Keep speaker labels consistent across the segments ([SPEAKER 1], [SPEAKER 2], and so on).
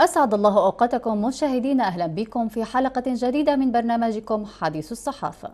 [SPEAKER 1] أسعد الله أوقاتكم مشاهدين أهلا بكم في حلقة جديدة من برنامجكم حديث الصحافة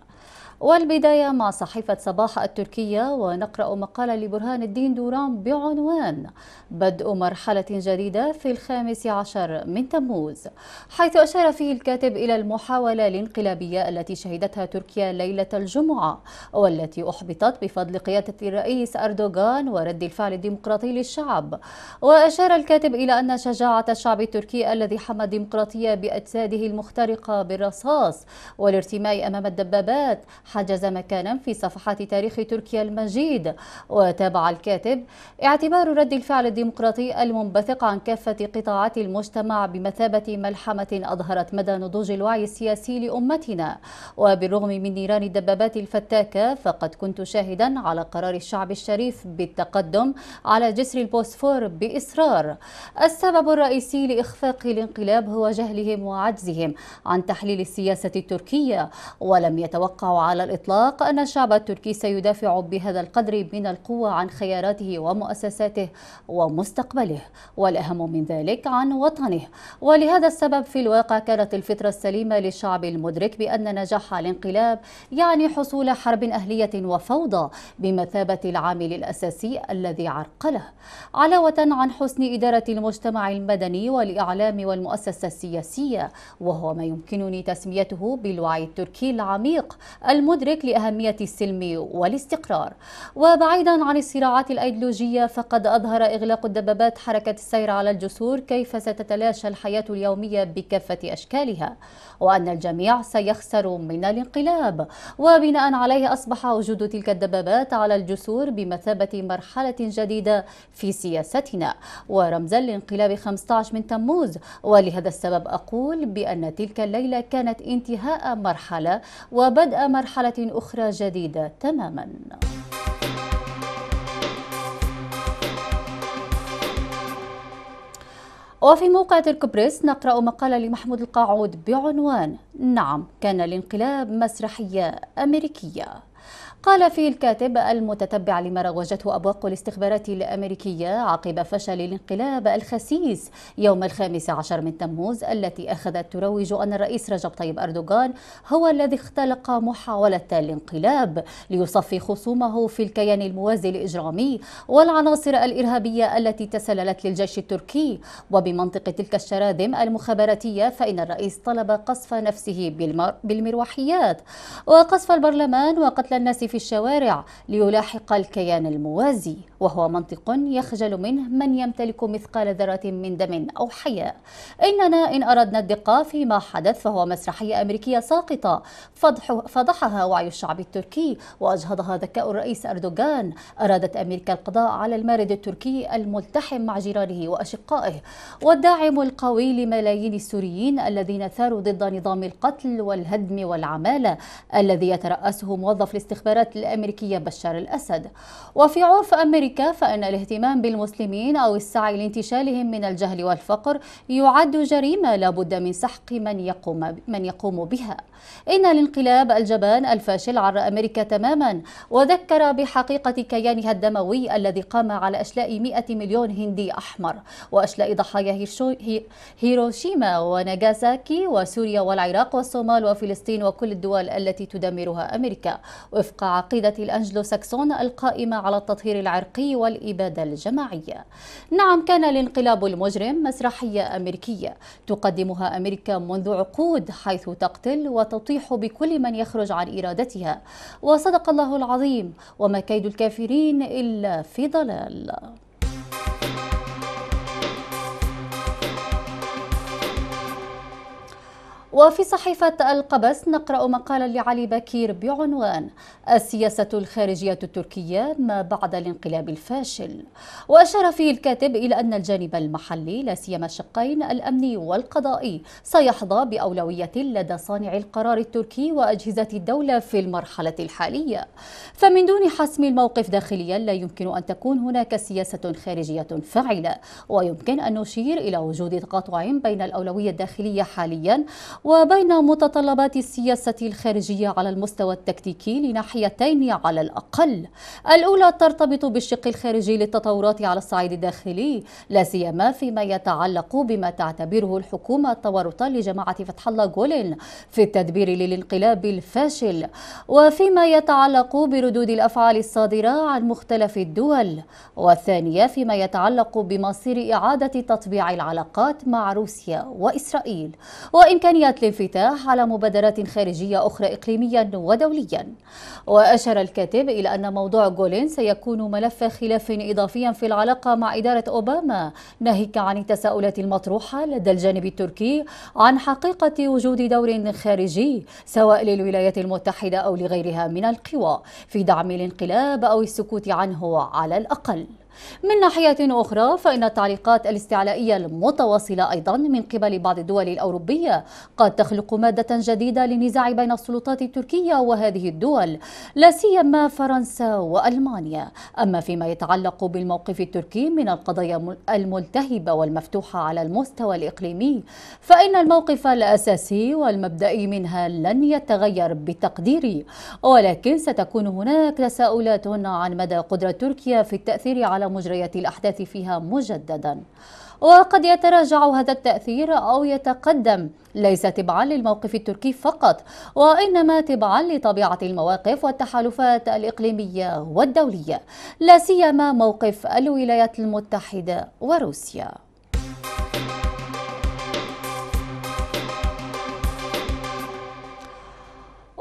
[SPEAKER 1] والبداية مع صحيفة صباح التركية ونقرأ مقال لبرهان الدين دوران بعنوان بدء مرحلة جديدة في الخامس عشر من تموز حيث أشار فيه الكاتب إلى المحاولة الانقلابية التي شهدتها تركيا ليلة الجمعة والتي أحبطت بفضل قيادة الرئيس أردوغان ورد الفعل الديمقراطي للشعب وأشار الكاتب إلى أن شجاعة الشعب التركي الذي حمى الديمقراطية بأجساده المخترقة بالرصاص والارتماء أمام الدبابات السادات حجز مكانا في صفحات تاريخ تركيا المجيد وتابع الكاتب اعتبار رد الفعل الديمقراطي المنبثق عن كافة قطاعات المجتمع بمثابة ملحمة أظهرت مدى نضوج الوعي السياسي لأمتنا وبالرغم من نيران الدبابات الفتاكة فقد كنت شاهدا على قرار الشعب الشريف بالتقدم على جسر البوسفور بإصرار السبب الرئيسي لإخفاق الانقلاب هو جهلهم وعجزهم عن تحليل السياسة التركية ولم يتوقع على الإطلاق أن الشعب التركي سيدافع بهذا القدر من القوة عن خياراته ومؤسساته ومستقبله والأهم من ذلك عن وطنه ولهذا السبب في الواقع كانت الفطرة السليمة للشعب المدرك بأن نجاح الانقلاب يعني حصول حرب أهلية وفوضى بمثابة العامل الأساسي الذي عرقله علاوة عن حسن إدارة المجتمع المدني والإعلام والمؤسسة السياسية وهو ما يمكنني تسميته بالوعي التركي العميق المدرك لأهمية السلم والاستقرار وبعيدا عن الصراعات الأيديولوجية فقد أظهر إغلاق الدبابات حركة السير على الجسور كيف ستتلاشى الحياة اليومية بكافة أشكالها وأن الجميع سيخسر من الانقلاب وبناء عليه أصبح وجود تلك الدبابات على الجسور بمثابة مرحلة جديدة في سياستنا ورمزا لانقلاب 15 من تموز ولهذا السبب أقول بأن تلك الليلة كانت انتهاء مرحلة وبدء إلى مرحلة أخرى جديدة تماما وفي موقع ترك نقرأ مقالة لمحمود القاعود بعنوان نعم كان الانقلاب مسرحية أمريكية قال فيه الكاتب المتتبع لما روجته أبواق الاستخبارات الأمريكية عقب فشل الانقلاب الخسيس يوم الخامس عشر من تموز التي أخذت تروج أن الرئيس رجب طيب أردوغان هو الذي اختلق محاولة الانقلاب ليصفي خصومه في الكيان الموازي الإجرامي والعناصر الإرهابية التي تسللت للجيش التركي وبمنطق تلك الشراذم المخابراتية فإن الرئيس طلب قصف نفسه بالمروحيات وقصف البرلمان وقتل الناس في في الشوارع ليلاحق الكيان الموازي وهو منطق يخجل منه من يمتلك مثقال ذرة من دم أو حياء إننا إن أردنا الدقة فيما حدث فهو مسرحية أمريكية ساقطة فضحها وعي الشعب التركي وأجهضها ذكاء الرئيس أردوغان أرادت أمريكا القضاء على المارد التركي الملتحم مع جيرانه وأشقائه والداعم القوي لملايين السوريين الذين ثاروا ضد نظام القتل والهدم والعمالة الذي يترأسه موظف الاستخبارات الأمريكية بشار الأسد وفي عرف أمريكا أمريكا فإن الاهتمام بالمسلمين أو السعي لانتشالهم من الجهل والفقر يعد جريمة لابد من سحق من يقوم, من يقوم بها إن الانقلاب الجبان الفاشل عر أمريكا تماما وذكر بحقيقة كيانها الدموي الذي قام على أشلاء 100 مليون هندي أحمر وأشلاء ضحايا هيروشيما وناغازاكي وسوريا والعراق والصومال وفلسطين وكل الدول التي تدمرها أمريكا وفق عقيدة الأنجلو ساكسون القائمة على التطهير العرقي الحقيقي والإبادة الجماعية نعم كان الانقلاب المجرم مسرحية أمريكية تقدمها أمريكا منذ عقود حيث تقتل وتطيح بكل من يخرج عن إرادتها وصدق الله العظيم وما كيد الكافرين إلا في ضلال وفي صحيفة القبس نقرأ مقالا لعلي بكير بعنوان السياسة الخارجية التركية ما بعد الانقلاب الفاشل وأشار فيه الكاتب إلى أن الجانب المحلي لا سيما الشقين الأمني والقضائي سيحظى بأولوية لدى صانع القرار التركي وأجهزة الدولة في المرحلة الحالية فمن دون حسم الموقف داخليا لا يمكن أن تكون هناك سياسة خارجية فاعلة ويمكن أن نشير إلى وجود تقاطع بين الأولوية الداخلية حاليا وبين متطلبات السياسة الخارجية على المستوى التكتيكي لناحيتين على الأقل الأولى ترتبط بالشق الخارجي للتطورات على الصعيد الداخلي لا سيما فيما يتعلق بما تعتبره الحكومة تورطا لجماعة فتح الله جولين في التدبير للانقلاب الفاشل وفيما يتعلق بردود الأفعال الصادرة عن مختلف الدول والثانية فيما يتعلق بمصير إعادة تطبيع العلاقات مع روسيا وإسرائيل وإمكانية بنيت الانفتاح على مبادرات خارجية أخرى إقليميا ودوليا وأشار الكاتب إلى أن موضوع جولين سيكون ملف خلاف إضافيا في العلاقة مع إدارة أوباما ناهيك عن التساؤلات المطروحة لدى الجانب التركي عن حقيقة وجود دور خارجي سواء للولايات المتحدة أو لغيرها من القوى في دعم الانقلاب أو السكوت عنه على الأقل من ناحية أخرى فإن التعليقات الاستعلائية المتواصلة أيضا من قبل بعض الدول الأوروبية قد تخلق مادة جديدة للنزاع بين السلطات التركية وهذه الدول لا سيما فرنسا وألمانيا أما فيما يتعلق بالموقف التركي من القضايا الملتهبة والمفتوحة على المستوى الإقليمي فإن الموقف الأساسي والمبدئي منها لن يتغير بتقديري ولكن ستكون هناك تساؤلات عن مدى قدرة تركيا في التأثير على مجريات الأحداث فيها مجددا وقد يتراجع هذا التأثير أو يتقدم ليس تبعا للموقف التركي فقط وإنما تبعا لطبيعة المواقف والتحالفات الإقليمية والدولية لا سيما موقف الولايات المتحدة وروسيا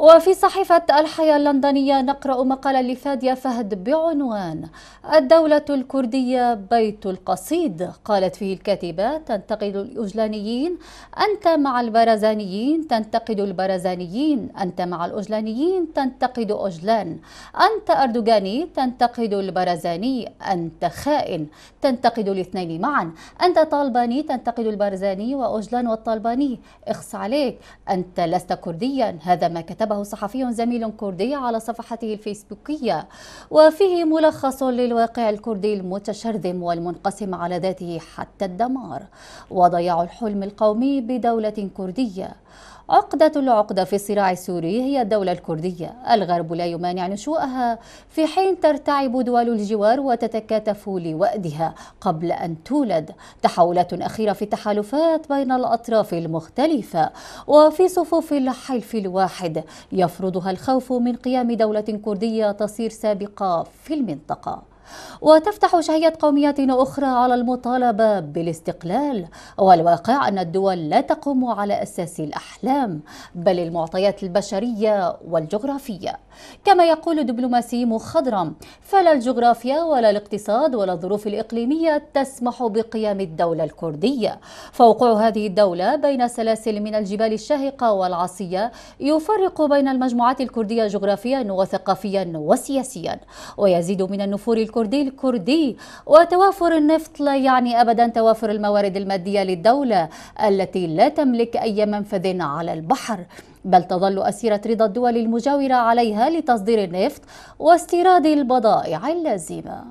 [SPEAKER 1] وفي صحيفة الحياة اللندنية نقرأ مقالا لفاديا فهد بعنوان الدولة الكردية بيت القصيد قالت فيه الكاتبة تنتقد الأجلانيين أنت مع البرزانيين تنتقد البرزانيين أنت مع الأجلانيين تنتقد أجلان أنت أردوغاني تنتقد البرزاني أنت خائن تنتقد الاثنين معا أنت طالباني تنتقد البرزاني وأجلان والطالباني اخص عليك أنت لست كرديا هذا ما كتبه كتبه صحفي زميل كردي على صفحته الفيسبوكية وفيه ملخص للواقع الكردي المتشرذم والمنقسم على ذاته حتى الدمار وضياع الحلم القومي بدولة كردية عقدة العقدة في الصراع السوري هي الدولة الكردية الغرب لا يمانع نشوءها في حين ترتعب دول الجوار وتتكاتف لوأدها قبل أن تولد تحولات أخيرة في التحالفات بين الأطراف المختلفة وفي صفوف الحلف الواحد يفرضها الخوف من قيام دولة كردية تصير سابقة في المنطقة وتفتح شهية قوميات أخرى على المطالبة بالاستقلال والواقع أن الدول لا تقوم على أساس الأحلام بل المعطيات البشرية والجغرافية كما يقول دبلوماسي مخضرم فلا الجغرافيا ولا الاقتصاد ولا الظروف الإقليمية تسمح بقيام الدولة الكردية فوقوع هذه الدولة بين سلاسل من الجبال الشاهقة والعصية يفرق بين المجموعات الكردية جغرافيا وثقافيا وسياسيا ويزيد من النفور الكردية الكردي الكردي وتوافر النفط لا يعني أبدا توافر الموارد المادية للدولة التي لا تملك أي منفذ على البحر بل تظل أسيرة رضا الدول المجاورة عليها لتصدير النفط واستيراد البضائع اللازمة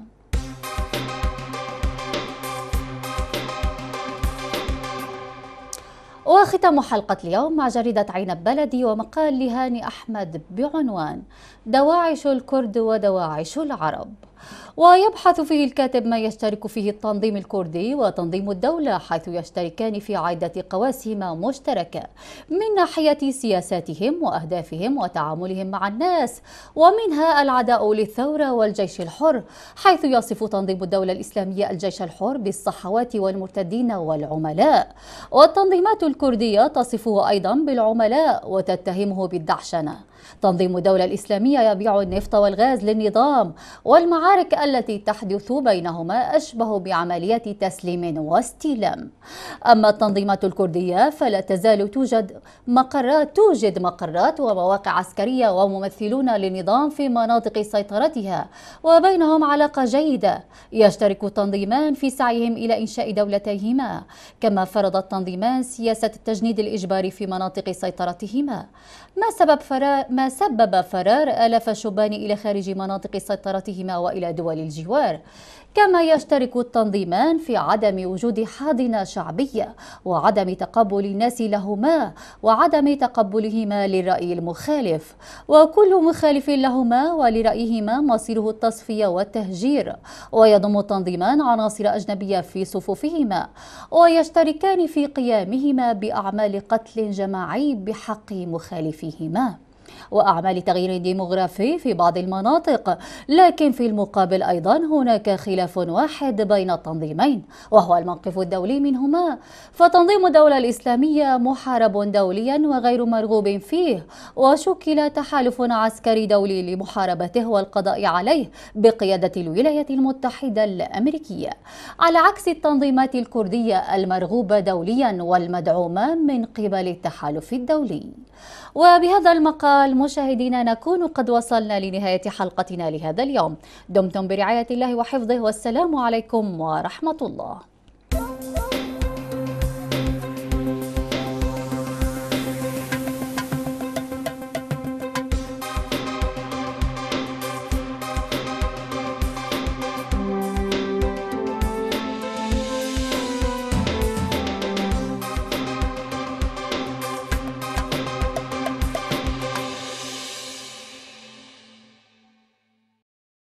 [SPEAKER 1] وختام حلقة اليوم مع جريدة عين بلدي ومقال لهاني أحمد بعنوان دواعش الكرد ودواعش العرب ويبحث فيه الكاتب ما يشترك فيه التنظيم الكردي وتنظيم الدولة حيث يشتركان في عدة قواسم مشتركة من ناحية سياساتهم وأهدافهم وتعاملهم مع الناس ومنها العداء للثورة والجيش الحر حيث يصف تنظيم الدولة الإسلامية الجيش الحر بالصحوات والمرتدين والعملاء والتنظيمات الكردية تصفه أيضا بالعملاء وتتهمه بالدعشنة تنظيم الدولة الإسلامية يبيع النفط والغاز للنظام والمعارك التي تحدث بينهما أشبه بعملية تسليم واستلام أما التنظيمات الكردية فلا تزال توجد مقرات توجد مقرات ومواقع عسكرية وممثلون للنظام في مناطق سيطرتها وبينهم علاقة جيدة يشترك التنظيمان في سعيهم إلى إنشاء دولتيهما كما فرض التنظيمان سياسة التجنيد الإجباري في مناطق سيطرتهما ما سبب فرار ما سبب فرار آلاف الشبان إلى خارج مناطق سيطرتهما وإلى دول الجوار كما يشترك التنظيمان في عدم وجود حاضنة شعبية وعدم تقبل الناس لهما وعدم تقبلهما للرأي المخالف وكل مخالف لهما ولرأيهما مصيره التصفية والتهجير ويضم التنظيمان عناصر أجنبية في صفوفهما ويشتركان في قيامهما بأعمال قتل جماعي بحق مخالفيهما وأعمال تغيير ديموغرافي في بعض المناطق لكن في المقابل أيضا هناك خلاف واحد بين التنظيمين وهو الموقف الدولي منهما فتنظيم الدولة الإسلامية محارب دوليا وغير مرغوب فيه وشكل تحالف عسكري دولي لمحاربته والقضاء عليه بقيادة الولايات المتحدة الأمريكية على عكس التنظيمات الكردية المرغوبة دوليا والمدعومة من قبل التحالف الدولي وبهذا المقام أطفال مشاهدينا نكون قد وصلنا لنهاية حلقتنا لهذا اليوم دمتم برعاية الله وحفظه والسلام عليكم ورحمة الله